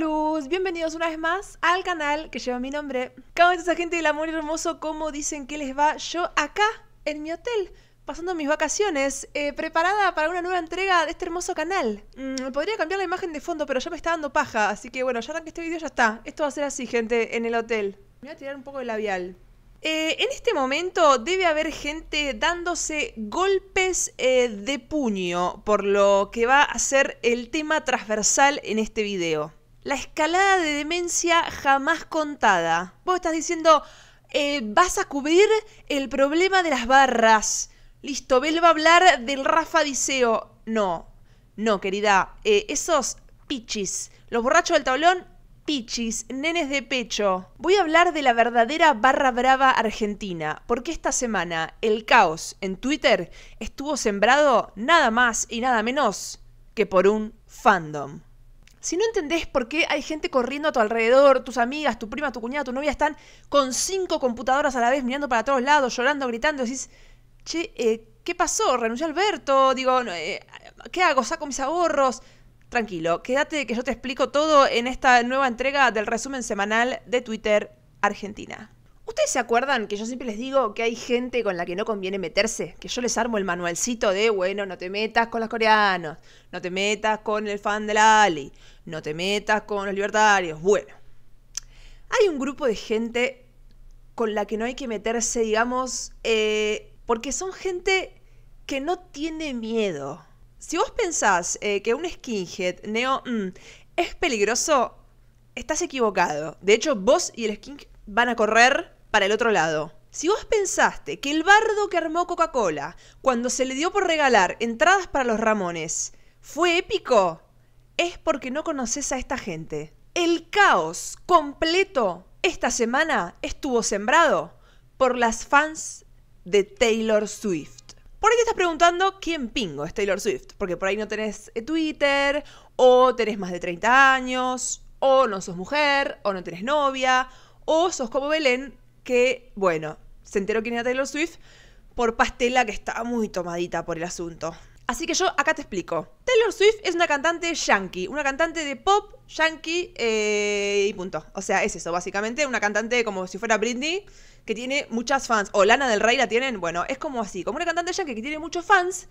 Luz, bienvenidos una vez más al canal que lleva mi nombre. ¿Cómo esa gente del amor hermoso? ¿Cómo dicen que les va? Yo acá, en mi hotel, pasando mis vacaciones, eh, preparada para una nueva entrega de este hermoso canal. Mm, podría cambiar la imagen de fondo, pero ya me está dando paja, así que bueno, ya que este video, ya está. Esto va a ser así, gente, en el hotel. Me voy a tirar un poco de labial. Eh, en este momento debe haber gente dándose golpes eh, de puño, por lo que va a ser el tema transversal en este video la escalada de demencia jamás contada. Vos estás diciendo, eh, vas a cubrir el problema de las barras. Listo, Bel va a hablar del Rafa Diceo. No, no, querida. Eh, esos pichis, los borrachos del tablón, pichis, nenes de pecho. Voy a hablar de la verdadera barra brava argentina, porque esta semana el caos en Twitter estuvo sembrado nada más y nada menos que por un fandom. Si no entendés por qué hay gente corriendo a tu alrededor, tus amigas, tu prima, tu cuñada, tu novia están con cinco computadoras a la vez mirando para todos lados, llorando, gritando, decís, che, eh, ¿qué pasó? ¿Renunció Alberto? Digo, eh, ¿qué hago? ¿Saco mis ahorros? Tranquilo, quédate que yo te explico todo en esta nueva entrega del resumen semanal de Twitter Argentina. ¿Ustedes se acuerdan que yo siempre les digo que hay gente con la que no conviene meterse? Que yo les armo el manualcito de, bueno, no te metas con los coreanos, no te metas con el fan de la Ali, no te metas con los libertarios. Bueno, hay un grupo de gente con la que no hay que meterse, digamos, eh, porque son gente que no tiene miedo. Si vos pensás eh, que un skinhead neo mm, es peligroso, estás equivocado. De hecho, vos y el skinhead van a correr para el otro lado. Si vos pensaste que el bardo que armó Coca-Cola cuando se le dio por regalar entradas para los Ramones fue épico, es porque no conoces a esta gente. El caos completo esta semana estuvo sembrado por las fans de Taylor Swift. Por ahí te estás preguntando quién pingo es Taylor Swift, porque por ahí no tenés eh, Twitter, o tenés más de 30 años, o no sos mujer, o no tenés novia, o sos como Belén que, bueno, se enteró quién era Taylor Swift por Pastela, que estaba muy tomadita por el asunto. Así que yo acá te explico. Taylor Swift es una cantante yankee, una cantante de pop yankee eh, y punto. O sea, es eso, básicamente, una cantante como si fuera Britney, que tiene muchas fans. O Lana del Rey la tienen, bueno, es como así, como una cantante yankee que tiene muchos fans,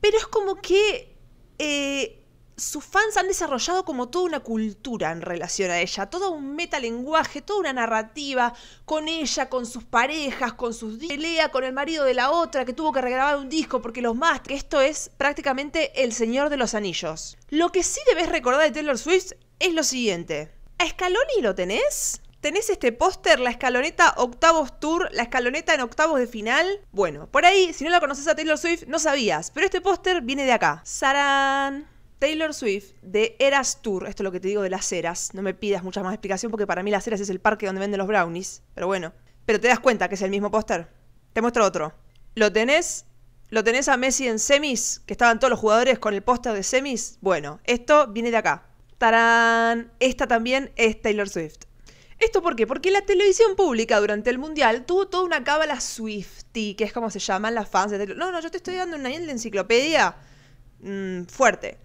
pero es como que eh, sus fans han desarrollado como toda una cultura en relación a ella, todo un metalenguaje, toda una narrativa con ella, con sus parejas, con sus pelea con el marido de la otra que tuvo que regrabar un disco porque los más, esto es prácticamente El Señor de los Anillos. Lo que sí debes recordar de Taylor Swift es lo siguiente. ¿A Scaloni lo tenés? tenés este póster, la escaloneta octavos tour, la escaloneta en octavos de final. Bueno, por ahí, si no la conoces a Taylor Swift, no sabías, pero este póster viene de acá. ¡Sarán! Taylor Swift de Eras Tour, esto es lo que te digo de las Eras, no me pidas mucha más explicación porque para mí las Eras es el parque donde venden los brownies, pero bueno, pero te das cuenta que es el mismo póster. Te muestro otro. ¿Lo tenés? ¿Lo tenés a Messi en semis? Que estaban todos los jugadores con el póster de semis. Bueno, esto viene de acá. ¡Tarán! Esta también es Taylor Swift. ¿Esto por qué? Porque la televisión pública durante el Mundial tuvo toda una cábala Swifty, que es como se llaman las fans de Taylor. No, no, yo te estoy dando una de enciclopedia mmm, fuerte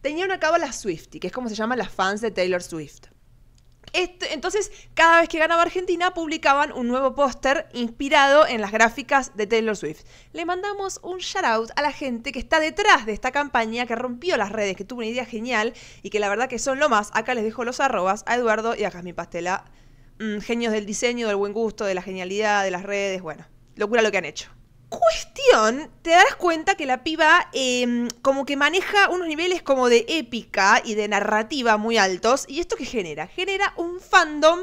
tenían a cabo las Swifty, que es como se llaman las fans de Taylor Swift. Este, entonces, cada vez que ganaba Argentina, publicaban un nuevo póster inspirado en las gráficas de Taylor Swift. Le mandamos un shout out a la gente que está detrás de esta campaña, que rompió las redes, que tuvo una idea genial y que la verdad que son lo más. Acá les dejo los arrobas a Eduardo y a mi Pastela. Mm, genios del diseño, del buen gusto, de la genialidad, de las redes, bueno, locura lo que han hecho. Cuestión, te darás cuenta que la piba em, como que maneja unos niveles como de épica y de narrativa muy altos. ¿Y esto qué genera? Genera un fandom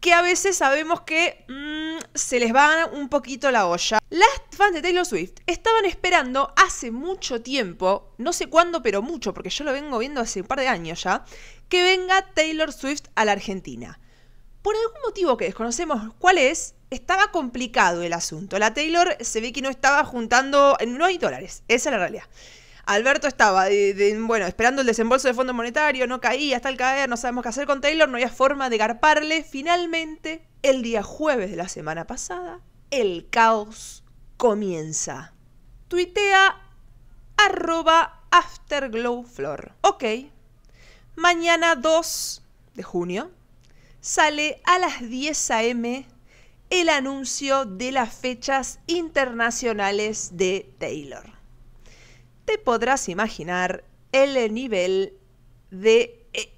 que a veces sabemos que mm, se les va un poquito la olla. Las fans de Taylor Swift estaban esperando hace mucho tiempo, no sé cuándo, pero mucho, porque yo lo vengo viendo hace un par de años ya, que venga Taylor Swift a la Argentina. Por algún motivo que desconocemos cuál es, estaba complicado el asunto. La Taylor se ve que no estaba juntando, no hay dólares, esa es la realidad. Alberto estaba, eh, bueno, esperando el desembolso del Fondo Monetario, no caía, hasta el caer, no sabemos qué hacer con Taylor, no había forma de garparle. Finalmente, el día jueves de la semana pasada, el caos comienza. Tuitea arroba afterglowflor. Ok, mañana 2 de junio sale a las 10 a.m el anuncio de las fechas internacionales de Taylor. Te podrás imaginar el nivel de, eh,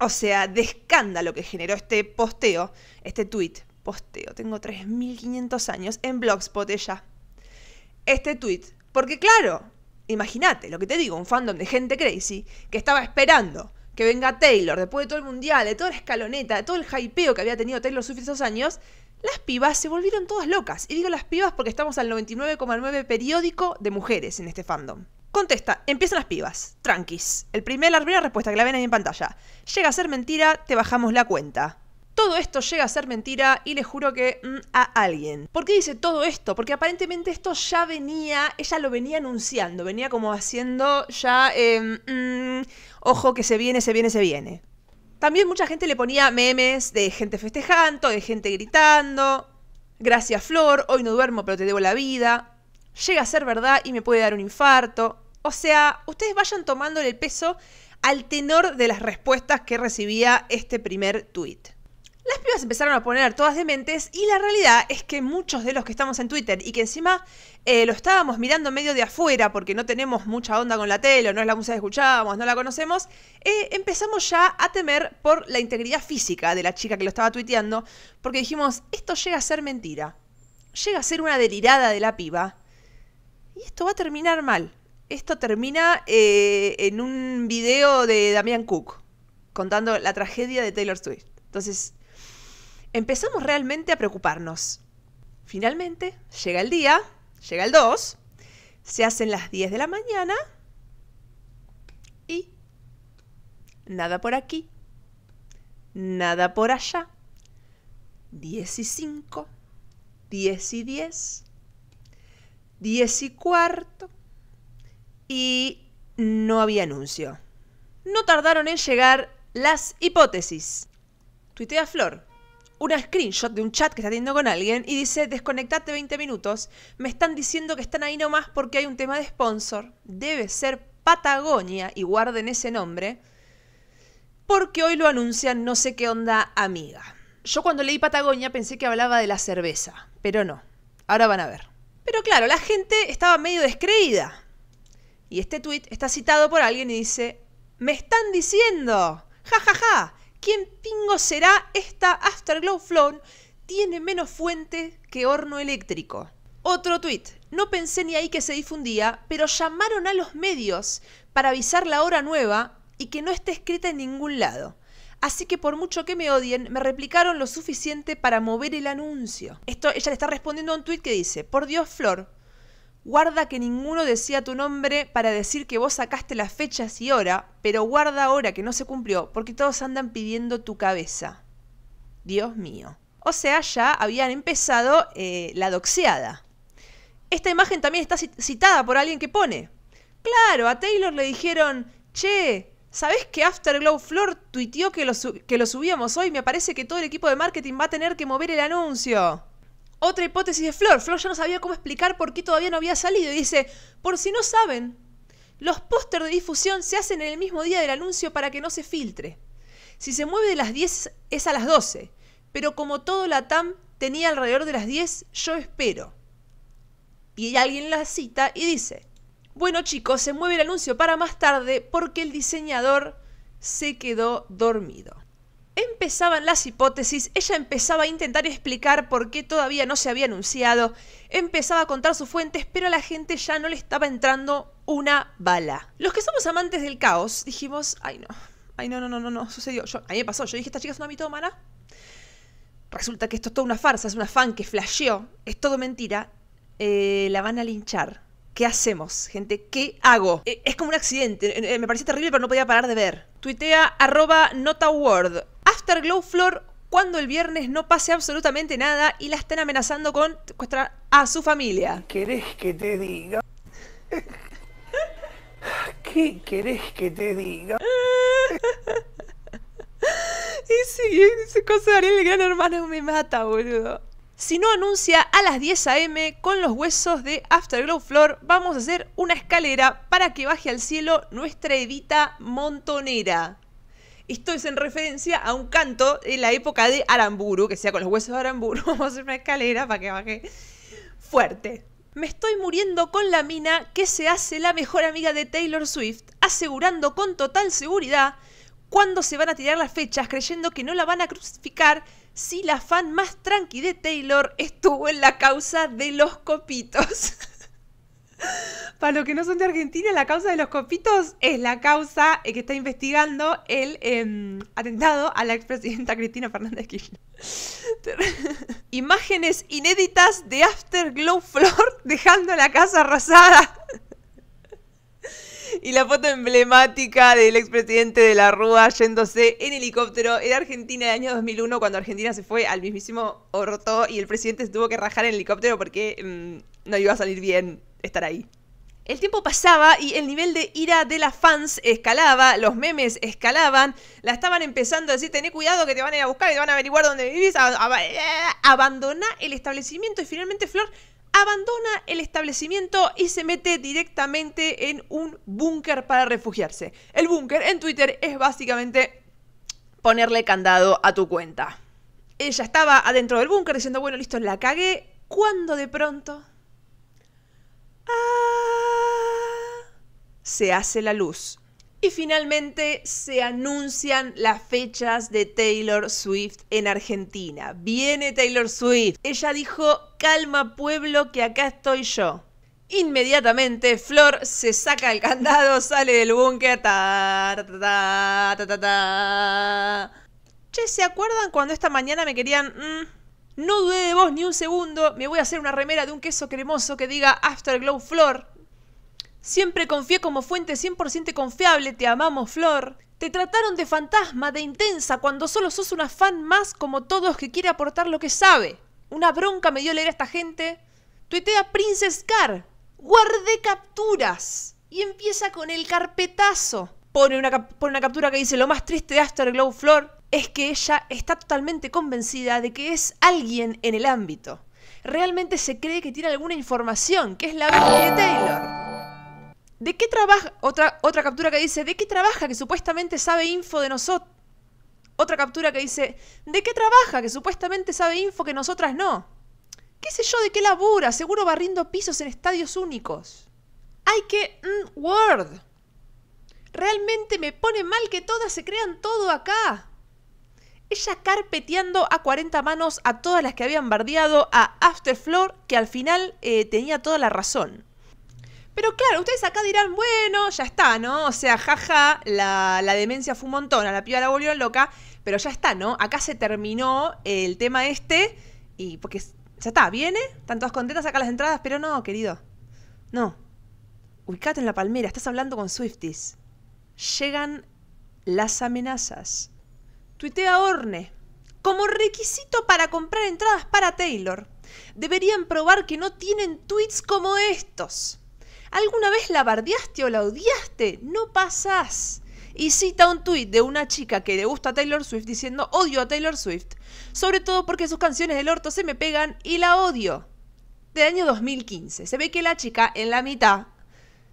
o sea, de escándalo que generó este posteo, este tweet, posteo, tengo 3.500 años en Blogspot ya. Este tweet, porque claro, imagínate lo que te digo, un fandom de gente crazy que estaba esperando que venga Taylor después de todo el mundial, de toda la escaloneta, de todo el hypeo que había tenido Taylor Swift esos años, las pibas se volvieron todas locas. Y digo las pibas porque estamos al 99,9 periódico de mujeres en este fandom. Contesta, empiezan las pibas. Tranquis. El primer, la primera respuesta que la ven ahí en pantalla. Llega a ser mentira, te bajamos la cuenta. Todo esto llega a ser mentira y le juro que mm, a alguien. ¿Por qué dice todo esto? Porque aparentemente esto ya venía, ella lo venía anunciando, venía como haciendo ya, eh, mm, ojo que se viene, se viene, se viene. También mucha gente le ponía memes de gente festejando, de gente gritando. Gracias Flor, hoy no duermo pero te debo la vida. Llega a ser verdad y me puede dar un infarto. O sea, ustedes vayan tomándole el peso al tenor de las respuestas que recibía este primer tuit. Las pibas empezaron a poner todas dementes y la realidad es que muchos de los que estamos en Twitter y que encima eh, lo estábamos mirando medio de afuera porque no tenemos mucha onda con la tele, o no es la música que escuchábamos, no la conocemos, eh, empezamos ya a temer por la integridad física de la chica que lo estaba tuiteando porque dijimos, esto llega a ser mentira, llega a ser una delirada de la piba y esto va a terminar mal. Esto termina eh, en un video de Damian Cook contando la tragedia de Taylor Swift. Entonces, empezamos realmente a preocuparnos. Finalmente, llega el día, llega el 2, se hacen las 10 de la mañana y nada por aquí, nada por allá. 15, 5, 10 y 10, 10 y cuarto y no había anuncio. No tardaron en llegar las hipótesis. Tuitea Flor, una screenshot de un chat que está teniendo con alguien y dice, desconectate 20 minutos, me están diciendo que están ahí nomás porque hay un tema de sponsor, debe ser Patagonia, y guarden ese nombre, porque hoy lo anuncian no sé qué onda amiga. Yo cuando leí Patagonia pensé que hablaba de la cerveza, pero no, ahora van a ver. Pero claro, la gente estaba medio descreída. Y este tweet está citado por alguien y dice, me están diciendo, ja ja, ja, quién pingo será esta Afterglow Flown tiene menos fuente que horno eléctrico. Otro tuit. No pensé ni ahí que se difundía, pero llamaron a los medios para avisar la hora nueva y que no esté escrita en ningún lado. Así que por mucho que me odien, me replicaron lo suficiente para mover el anuncio. Esto ella le está respondiendo a un tuit que dice, por Dios Flor, Guarda que ninguno decía tu nombre para decir que vos sacaste las fechas y hora, pero guarda ahora que no se cumplió, porque todos andan pidiendo tu cabeza. Dios mío. O sea, ya habían empezado eh, la doxeada. Esta imagen también está citada por alguien que pone. Claro, a Taylor le dijeron, che, ¿sabés que Afterglow Floor tuiteó que que lo subíamos hoy? Me parece que todo el equipo de marketing va a tener que mover el anuncio. Otra hipótesis de Flor. Flor ya no sabía cómo explicar por qué todavía no había salido. Y dice, por si no saben, los póster de difusión se hacen en el mismo día del anuncio para que no se filtre. Si se mueve de las 10 es a las 12. Pero como todo la TAM tenía alrededor de las 10, yo espero. Y alguien la cita y dice, bueno chicos, se mueve el anuncio para más tarde porque el diseñador se quedó dormido. Empezaban las hipótesis, ella empezaba a intentar explicar por qué todavía no se había anunciado, empezaba a contar sus fuentes, pero a la gente ya no le estaba entrando una bala. Los que somos amantes del caos dijimos, ay no, ay no, no, no, no, no, sucedió. Yo, a mí me pasó, yo dije, esta chica es una mitómana. Resulta que esto es toda una farsa, es una fan que flasheó, es todo mentira, eh, la van a linchar. ¿Qué hacemos, gente? ¿Qué hago? Eh, es como un accidente. Eh, me parecía terrible, pero no podía parar de ver. Tuitea arroba notaword. Afterglow Flor cuando el viernes no pase absolutamente nada y la están amenazando con secuestrar a su familia. ¿Querés que te diga? ¿Qué querés que te diga? y si, esa cosa de el Gran Hermano me mata, boludo. Si no anuncia a las 10 a.m. con los huesos de Afterglow Flor, vamos a hacer una escalera para que baje al cielo nuestra Edita Montonera. Esto es en referencia a un canto en la época de Aramburu, que sea con los huesos de Aramburu, vamos a hacer una escalera para que baje fuerte. Me estoy muriendo con la mina que se hace la mejor amiga de Taylor Swift, asegurando con total seguridad cuándo se van a tirar las fechas creyendo que no la van a crucificar si la fan más tranqui de Taylor estuvo en la causa de los copitos. Para los que no son de Argentina, la causa de los copitos es la causa eh, que está investigando el em, atentado a la expresidenta Cristina Fernández Kirchner. Imágenes inéditas de Afterglow Flor dejando la casa arrasada. Y la foto emblemática del expresidente de la Rúa yéndose en helicóptero Era Argentina del año 2001, cuando Argentina se fue al mismísimo orto y el presidente se tuvo que rajar en helicóptero porque mm, no iba a salir bien estar ahí. El tiempo pasaba y el nivel de ira de las fans escalaba, los memes escalaban, la estaban empezando a decir, tené cuidado que te van a ir a buscar y te van a averiguar dónde vivís, abandona el establecimiento y finalmente Flor abandona el establecimiento y se mete directamente en un búnker para refugiarse. El búnker en Twitter es básicamente ponerle candado a tu cuenta. Ella estaba adentro del búnker diciendo, bueno, listo, la cagué, cuando de pronto Ah, se hace la luz. Y finalmente se anuncian las fechas de Taylor Swift en Argentina. Viene Taylor Swift. Ella dijo, calma pueblo, que acá estoy yo. Inmediatamente Flor se saca el candado, sale del búnker. Che, ¿se acuerdan cuando esta mañana me querían... Mm, no dudé de vos ni un segundo. Me voy a hacer una remera de un queso cremoso que diga Afterglow Flor. Siempre confié como fuente 100% confiable. Te amamos, Flor. Te trataron de fantasma, de intensa, cuando solo sos una fan más como todos que quiere aportar lo que sabe. Una bronca me dio leer a esta gente. Tuitea Princess Car. Guardé capturas. Y empieza con el carpetazo pone una, captura que dice lo más triste de Afterglow Floor es que ella está totalmente convencida de que es alguien en el ámbito. Realmente se cree que tiene alguna información, que es la de Taylor. ¿De qué trabaja? Otra, otra captura que dice, ¿de qué trabaja que supuestamente sabe info de nosotros? Otra captura que dice, ¿de qué trabaja que supuestamente sabe info que nosotras no? ¿Qué sé yo de qué labura? Seguro barriendo pisos en estadios únicos. Hay que... Mm, word. Realmente me pone mal que todas se crean todo acá. Ella carpeteando a 40 manos a todas las que habían bardeado a Afterfloor, que al final eh, tenía toda la razón. Pero claro, ustedes acá dirán, bueno, ya está, ¿no? O sea, jaja, la, la demencia fue un montón, a la piba la volvió loca, pero ya está, ¿no? Acá se terminó el tema este y porque ya está, viene, están todas contentas, acá las entradas, pero no, querido. No. Ubicate en la palmera, estás hablando con Swifties llegan las amenazas. Tuitea Orne. Como requisito para comprar entradas para Taylor, deberían probar que no tienen tweets como estos. ¿Alguna vez la bardeaste o la odiaste? No pasas Y cita un tweet de una chica que le gusta a Taylor Swift diciendo odio a Taylor Swift, sobre todo porque sus canciones del orto se me pegan y la odio. de año 2015. Se ve que la chica en la mitad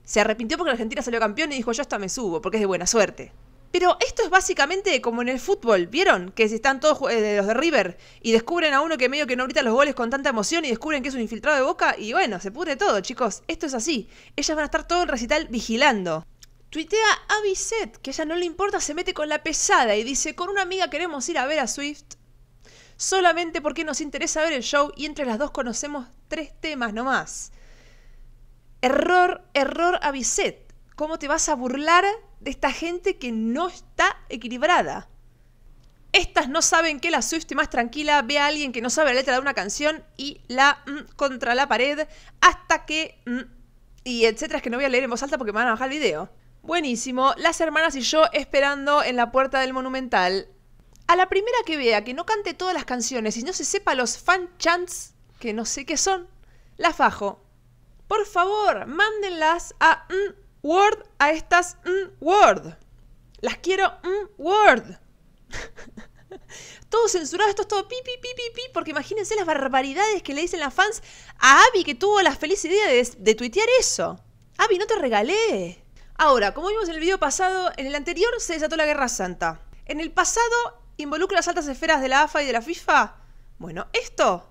se arrepintió porque la Argentina salió campeón y dijo yo hasta me subo, porque es de buena suerte. Pero esto es básicamente como en el fútbol, ¿vieron? Que si están todos eh, los de River y descubren a uno que medio que no grita los goles con tanta emoción y descubren que es un infiltrado de boca y bueno, se pudre todo, chicos. Esto es así. Ellas van a estar todo el recital vigilando. Tuitea a Avicet, que ella no le importa, se mete con la pesada y dice, con una amiga queremos ir a ver a Swift solamente porque nos interesa ver el show y entre las dos conocemos tres temas nomás. Error, error a ¿Cómo te vas a burlar de esta gente que no está equilibrada? Estas no saben que la Swift más tranquila ve a alguien que no sabe la letra de una canción y la mm, contra la pared hasta que... Mm, y etcétera, es que no voy a leer en voz alta porque me van a bajar el video. Buenísimo, las hermanas y yo esperando en la puerta del monumental. A la primera que vea que no cante todas las canciones y no se sepa los fan chants, que no sé qué son, la fajo por favor, mándenlas a un Word, a estas mm Word. Las quiero un Word. todo censurado, esto es todo pi, pi, pi, pi, pi, porque imagínense las barbaridades que le dicen las fans a Abby que tuvo la feliz idea de, tuitear eso. Abby, no te regalé. Ahora, como vimos en el video pasado, en el anterior se desató la Guerra Santa. En el pasado involucra las altas esferas de la AFA y de la FIFA. Bueno, esto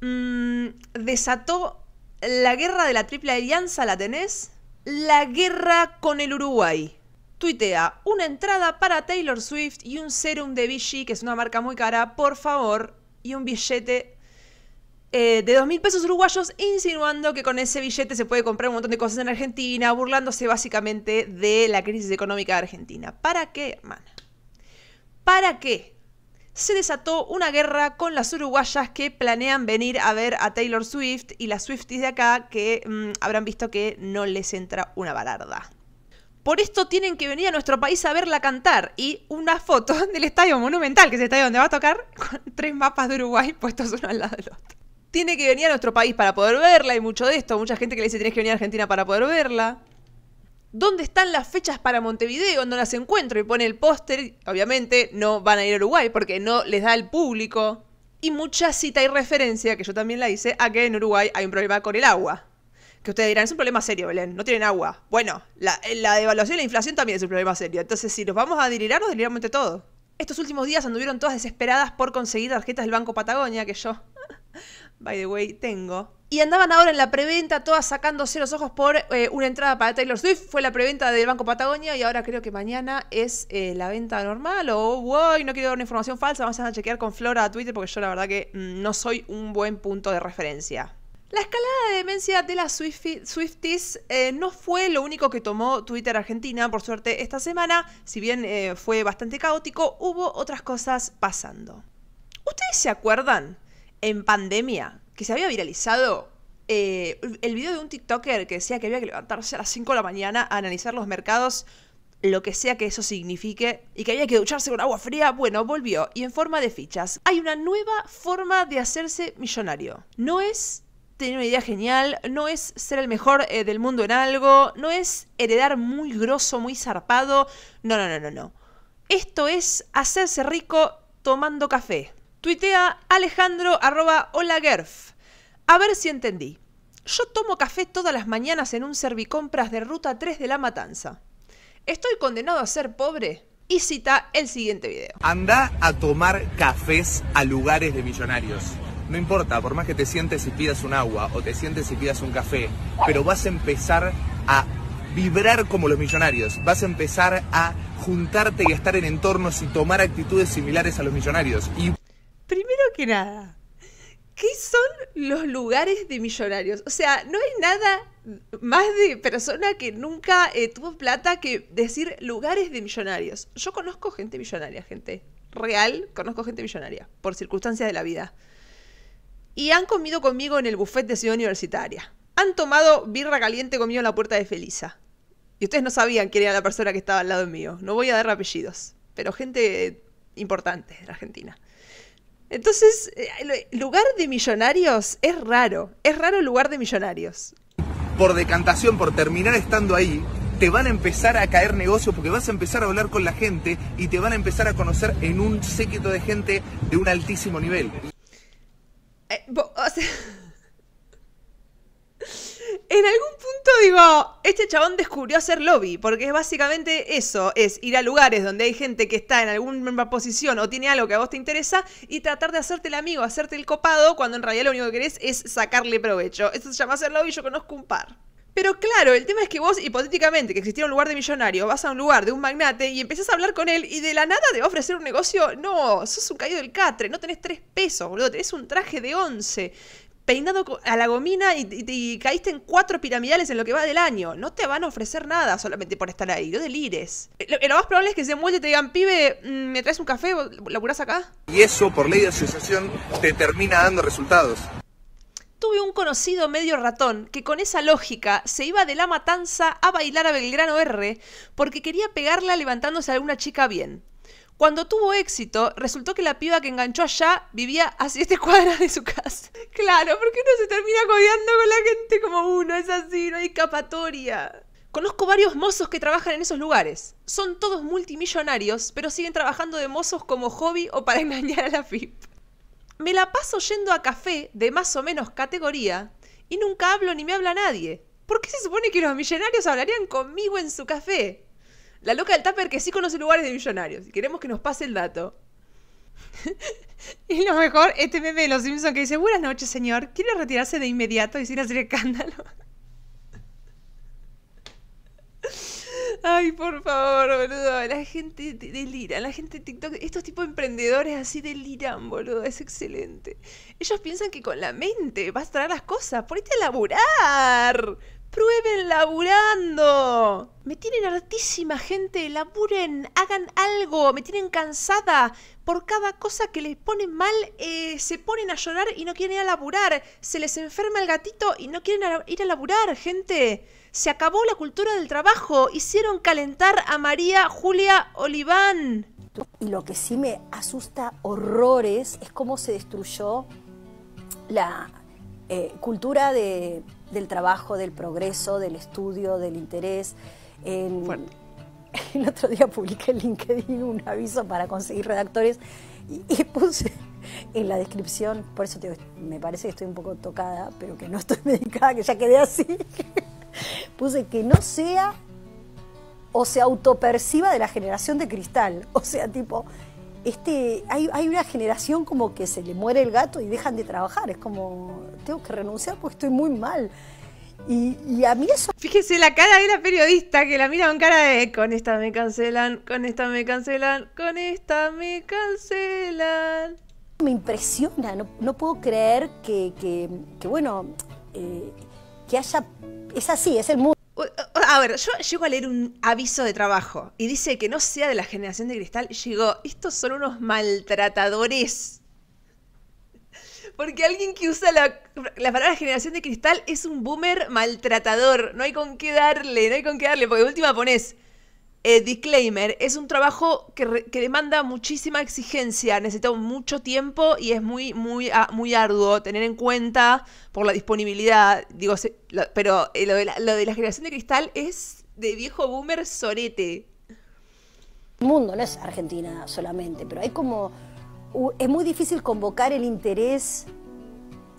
mmm, desató la guerra de la Triple Alianza la tenés, la guerra con el Uruguay. Tuitea, una entrada para Taylor Swift y un serum de Vichy, que es una marca muy cara, por favor, y un billete eh, de dos mil pesos uruguayos, insinuando que con ese billete se puede comprar un montón de cosas en Argentina, burlándose básicamente de la crisis económica de Argentina. ¿Para qué, hermana? ¿Para qué? se desató una guerra con las uruguayas que planean venir a ver a Taylor Swift y las Swifties de acá que mm, habrán visto que no les entra una balarda. Por esto tienen que venir a nuestro país a verla cantar y una foto del estadio monumental, que es el estadio donde va a tocar, con tres mapas de Uruguay puestos uno al lado del otro. Tiene que venir a nuestro país para poder verla, y mucho de esto, mucha gente que le dice tienes que venir a Argentina para poder verla. ¿Dónde están las fechas para Montevideo? ¿Dónde las encuentro y pone el póster. Obviamente no van a ir a Uruguay porque no les da el público. Y mucha cita y referencia, que yo también la hice, a que en Uruguay hay un problema con el agua. Que ustedes dirán, es un problema serio, Belén, no tienen agua. Bueno, la, eh, devaluación y la inflación también es un problema serio. Entonces, si nos vamos a delirar, nos deliramos entre todo. Estos últimos días anduvieron todas desesperadas por conseguir tarjetas del Banco Patagonia, que yo by the way, tengo. Y andaban ahora en la preventa, todas sacándose los ojos por eh, una entrada para Taylor Swift. Fue la preventa del Banco Patagonia y ahora creo que mañana es eh, la venta normal. O, uy, no quiero dar una información falsa, vamos a chequear con Flora a Twitter porque yo la verdad que mm, no soy un buen punto de referencia. La escalada de demencia de las Swifties eh, no fue lo único que tomó Twitter Argentina, por suerte, esta semana. Si bien fue bastante caótico, hubo otras cosas pasando. ¿Ustedes se acuerdan en pandemia, que se había viralizado eh, el video de un TikToker que decía que había que levantarse a las 5 de la mañana a analizar los mercados, lo que sea que eso signifique, y que había que ducharse con agua fría, bueno, volvió. Y en forma de fichas, hay una nueva forma de hacerse millonario. No es tener una idea genial, no es ser el mejor eh, del mundo en algo, no es heredar muy grosso, muy zarpado, no, no, no, no, no. Esto es hacerse rico tomando café. Tuitea Alejandro arroba A ver si entendí. Yo tomo café todas las mañanas en un servicompras de ruta 3 de La Matanza. ¿Estoy condenado a ser pobre? Y cita el siguiente video. Anda a tomar cafés a lugares de millonarios. No importa, por más que te sientes y pidas un agua o te sientes y pidas un café, pero vas a empezar a vibrar como los millonarios, vas a empezar a juntarte y a estar en entornos y tomar actitudes similares a los millonarios. Y primero que nada, ¿qué son los lugares de millonarios? O sea, no hay nada más de persona que nunca eh, tuvo plata que decir lugares de millonarios. Yo conozco gente millonaria, gente real, conozco gente millonaria, por circunstancias de la vida. Y han comido conmigo en el buffet de Ciudad Universitaria. Han tomado birra caliente conmigo en la puerta de Felisa. Y ustedes no sabían quién era la persona que estaba al lado mío. No voy a dar apellidos, pero gente importante de la Argentina. Entonces, eh, lugar de millonarios es raro. Es raro el lugar de millonarios. Por decantación, por terminar estando ahí, te van a empezar a caer negocios porque vas a empezar a hablar con la gente y te van a empezar a conocer en un séquito de gente de un altísimo nivel. Eh, en algún punto digo, este chabón descubrió hacer lobby, porque es básicamente eso, es ir a lugares donde hay gente que está en alguna posición o tiene algo que a vos te interesa y tratar de hacerte el amigo, hacerte el copado, cuando en realidad lo único que querés es sacarle provecho. Eso se llama hacer lobby, yo conozco un par. Pero claro, el tema es que vos, hipotéticamente, que existiera un lugar de millonario, vas a un lugar de un magnate y empezás a hablar con él y de la nada te va a ofrecer un negocio. No, sos un caído del catre, no tenés tres pesos, boludo, tenés un traje de once. Peinado a la gomina y, caíste en cuatro piramidales en lo que va del año. No te van a ofrecer nada solamente por estar ahí, yo delires. Eh, eh, lo, más probable es que se muelle y te digan, pibe, mm, ¿me traes un café? ¿Laburás acá? Y eso, por ley de asociación, te termina dando resultados. Tuve un conocido medio ratón que con esa lógica se iba de la matanza a bailar a Belgrano R porque quería pegarla levantándose a alguna chica bien. Cuando tuvo éxito, resultó que la piba que enganchó allá vivía a siete cuadras de su casa. Claro, porque uno se termina codeando con la gente como uno, es así, no hay capatoria. Conozco varios mozos que trabajan en esos lugares. Son todos multimillonarios, pero siguen trabajando de mozos como hobby o para engañar a la FIP. Me la paso yendo a café de más o menos categoría y nunca hablo ni me habla nadie. ¿Por qué se supone que los millonarios hablarían conmigo en su café? La loca del tupper que sí conoce lugares de millonarios. Y Queremos que nos pase el dato. y lo mejor, este meme de los Simpsons que dice, buenas noches señor, ¿quiere retirarse de inmediato y sin hacer escándalo? Ay, por favor, boludo. La gente delira. La gente de TikTok. Estos tipos de emprendedores así deliran, boludo. Es excelente. Ellos piensan que con la mente vas a traer las cosas. Ponete a laburar. ¡Prueben laburando! Me tienen hartísima gente, laburen, hagan algo, me tienen cansada. Por cada cosa que les ponen mal, eh, se ponen a llorar y no quieren ir a laburar. Se les enferma el gatito y no quieren ir a laburar, gente. Se acabó la cultura del trabajo. Hicieron calentar a María Julia Oliván. Y lo que sí me asusta horrores es cómo se destruyó la eh, cultura de del trabajo, del progreso, del estudio, del interés. El, bueno. el otro día publiqué en LinkedIn un aviso para conseguir redactores y, puse en la descripción, por eso me parece que estoy un poco tocada, pero que no estoy medicada, que ya quedé así. puse que no sea o se autoperciba de la generación de cristal. O sea, tipo, este, hay, una generación como que se le muere el gato y dejan de trabajar. Es como, tengo que renunciar porque estoy muy mal. Y, a mí eso... Fíjese la cara de la periodista que la mira con cara de con esta me cancelan, con esta me cancelan, con esta me cancelan. Me impresiona, no, puedo creer que, que, que bueno, eh, que haya... Es así, es el mundo. Eh, eh, a ver, yo llego a leer un aviso de trabajo y dice que no sea de la generación de cristal. Llegó, estos son unos maltratadores. Porque alguien que usa la, palabra generación de cristal es un boomer maltratador. No hay con qué darle, no hay con qué darle, porque última ponés... Eh, disclaimer, es un trabajo que, demanda muchísima exigencia, necesita mucho tiempo y es muy, muy, ah, muy arduo tener en cuenta por la disponibilidad, digo, pero eh, lo, de la, generación de cristal es de viejo boomer sorete. El mundo, no es Argentina solamente, pero hay como, es muy difícil convocar el interés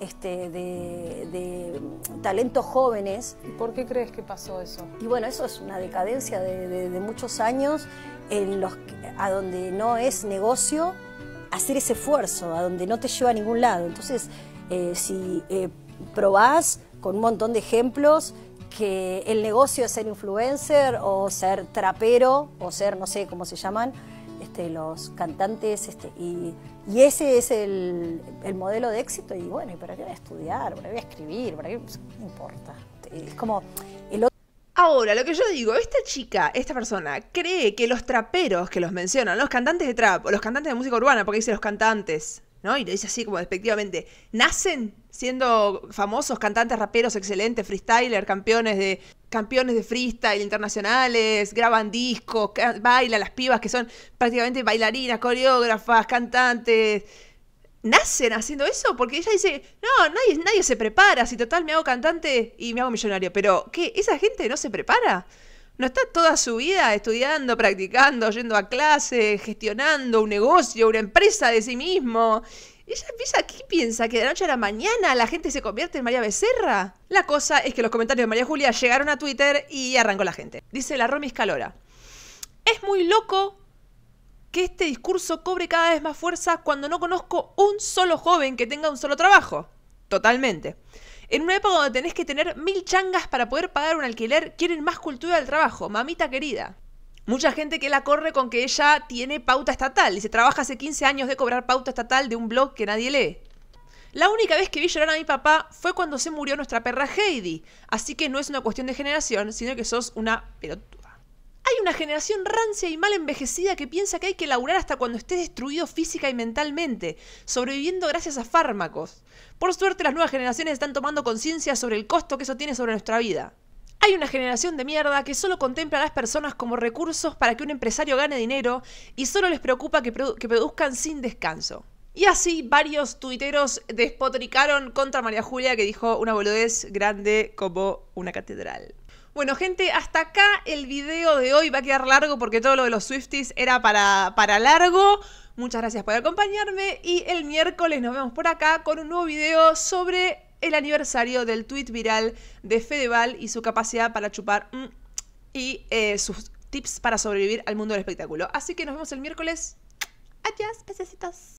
este, de, talentos jóvenes. ¿Y por qué crees que pasó eso? Y bueno, eso es una decadencia de, muchos años en los, a donde no es negocio hacer ese esfuerzo, a donde no te lleva a ningún lado. Entonces, eh, si eh, probás con un montón de ejemplos, que el negocio es ser influencer o ser trapero o ser, no sé cómo se llaman, los cantantes, este, y, ese es el, modelo de éxito, y bueno, ¿y para qué voy a estudiar? ¿Para qué voy a escribir? ¿Para qué? Pues, importa. Es como el Ahora, lo que yo digo, esta chica, esta persona, cree que los traperos que los mencionan, los cantantes de trap, o los cantantes de música urbana, porque dice los cantantes, y lo dice así como despectivamente, nacen siendo famosos cantantes, raperos excelentes, freestyler, campeones de campeones de freestyle internacionales, graban discos, bailan las pibas que son prácticamente bailarinas, coreógrafas, cantantes. Nacen haciendo eso porque ella dice, "No, nadie nadie se prepara, si total me hago cantante y me hago millonario." Pero ¿qué? Esa gente no se prepara no está toda su vida estudiando, practicando, yendo a clases, gestionando un negocio, una empresa de sí mismo. Ella piensa, ¿qué piensa? ¿Que de noche a la mañana la gente se convierte en María Becerra? La cosa es que los comentarios de María Julia llegaron a Twitter y arrancó la gente. Dice la Romis Calora. Es muy loco que este discurso cobre cada vez más fuerza cuando no conozco un solo joven que tenga un solo trabajo. Totalmente. En una época donde tenés que tener mil changas para poder pagar un alquiler, quieren más cultura del trabajo, mamita querida. Mucha gente que la corre con que ella tiene pauta estatal y se trabaja hace 15 años de cobrar pauta estatal de un blog que nadie lee. La única vez que vi llorar a mi papá fue cuando se murió nuestra perra Heidi, así que no es una cuestión de generación, sino que sos una hay una generación rancia y mal envejecida que piensa que hay que laburar hasta cuando esté destruido física y mentalmente, sobreviviendo gracias a fármacos. Por suerte las nuevas generaciones están tomando conciencia sobre el costo que eso tiene sobre nuestra vida. Hay una generación de mierda que solo contempla a las personas como recursos para que un empresario gane dinero y solo les preocupa que, que produzcan sin descanso. Y así varios tuiteros despotricaron contra María Julia que dijo una boludez grande como una catedral. Bueno, gente, hasta acá el video de hoy va a quedar largo porque todo lo de los Swifties era para, para largo. Muchas gracias por acompañarme y el miércoles nos vemos por acá con un nuevo video sobre el aniversario del tweet viral de Fedeval y su capacidad para chupar mm, y eh, sus tips para sobrevivir al mundo del espectáculo. Así que nos vemos el miércoles. Adiós, pececitos.